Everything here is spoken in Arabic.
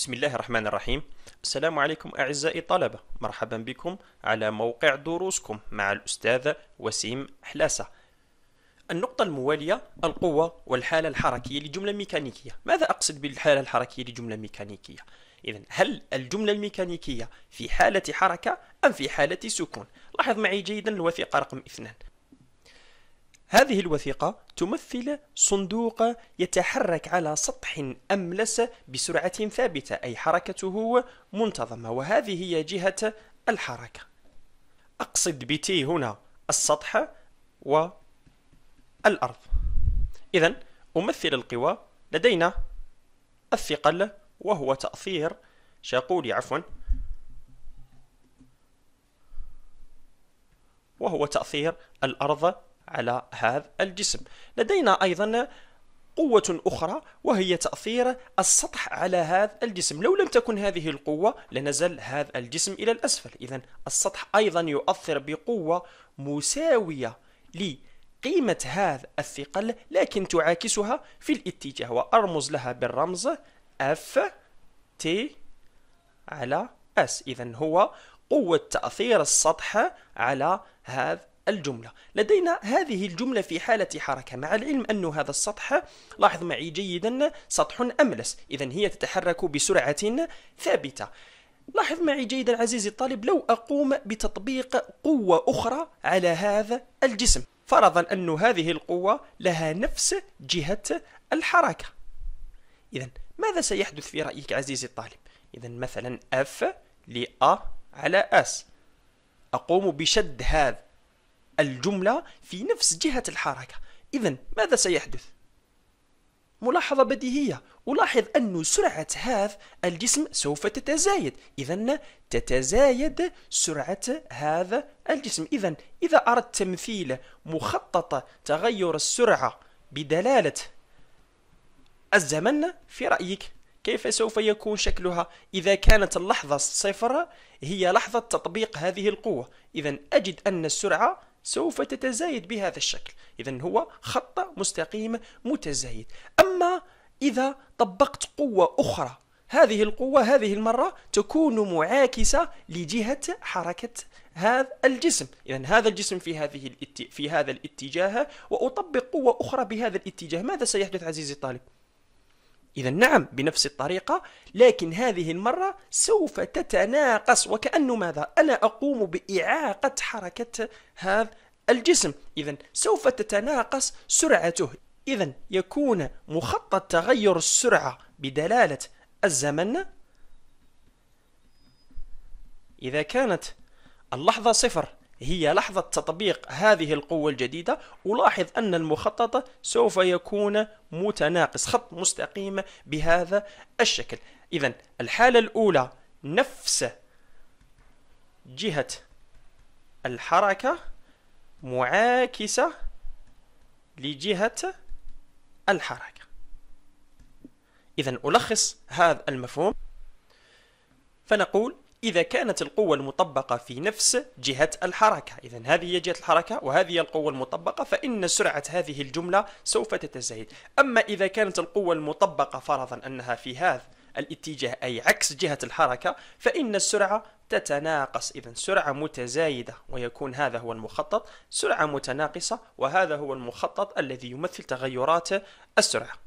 بسم الله الرحمن الرحيم السلام عليكم أعزائي الطلبة مرحبا بكم على موقع دروسكم مع الأستاذة وسيم حلاسة النقطة الموالية القوة والحالة الحركية لجملة ميكانيكية ماذا أقصد بالحالة الحركية لجملة ميكانيكية؟ إذا هل الجملة الميكانيكية في حالة حركة أم في حالة سكون؟ لاحظ معي جيدا الوثيقة رقم اثنان هذه الوثيقة تمثل صندوق يتحرك على سطح أملس بسرعة ثابتة أي حركته منتظمة وهذه هي جهة الحركة أقصد بتي هنا السطح والأرض إذا أمثل القوى لدينا الثقل وهو تأثير شاقولي عفوا وهو تأثير الأرض على هذا الجسم لدينا أيضا قوة أخرى وهي تأثير السطح على هذا الجسم لو لم تكن هذه القوة لنزل هذا الجسم إلى الأسفل إذا السطح أيضا يؤثر بقوة مساوية لقيمة هذا الثقل لكن تعاكسها في الاتجاه وأرمز لها بالرمز F T على S إذا هو قوة تأثير السطح على هذا الجملة لدينا هذه الجملة في حالة حركة مع العلم أن هذا السطح لاحظ معي جيدا سطح أملس إذا هي تتحرك بسرعة ثابتة لاحظ معي جيدا عزيزي الطالب لو أقوم بتطبيق قوة أخرى على هذا الجسم فرضا أن هذه القوة لها نفس جهة الحركة إذا ماذا سيحدث في رأيك عزيزي الطالب؟ إذا مثلا F لأ على S أقوم بشد هذا الجملة في نفس جهة الحركة إذا ماذا سيحدث؟ ملاحظة بديهية ألاحظ أن سرعة هذا الجسم سوف تتزايد إذا تتزايد سرعة هذا الجسم إذا إذا أردت تمثيل مخطط تغير السرعة بدلالة الزمن في رأيك كيف سوف يكون شكلها إذا كانت اللحظة الصفر هي لحظة تطبيق هذه القوة إذا أجد أن السرعة سوف تتزايد بهذا الشكل إذا هو خط مستقيم متزايد أما إذا طبقت قوة أخرى هذه القوة هذه المرة تكون معاكسة لجهة حركة هذا الجسم إذا هذا الجسم في هذه الات... في هذا الاتجاه وأطبق قوة أخرى بهذا الاتجاه ماذا سيحدث عزيزي الطالب؟ إذا نعم بنفس الطريقة لكن هذه المرة سوف تتناقص وكأنه ماذا؟ أنا أقوم بإعاقة حركة هذا الجسم إذا سوف تتناقص سرعته إذا يكون مخطط تغير السرعة بدلالة الزمن إذا كانت اللحظة صفر هي لحظة تطبيق هذه القوة الجديدة ألاحظ أن المخطط سوف يكون متناقص خط مستقيم بهذا الشكل إذا الحالة الأولى نفس جهة الحركة معاكسة لجهة الحركة إذا ألخص هذا المفهوم فنقول إذا كانت القوة المطبقة في نفس جهة الحركة إذا هذه هي جهة الحركة وهذه هي القوة المطبقة فإن سرعة هذه الجملة سوف تتزايد أما إذا كانت القوة المطبقة فرضا أنها في هذا الاتجاه أي عكس جهة الحركة فإن السرعة تتناقص إذا سرعة متزايدة ويكون هذا هو المخطط سرعة متناقصة وهذا هو المخطط الذي يمثل تغيرات السرعة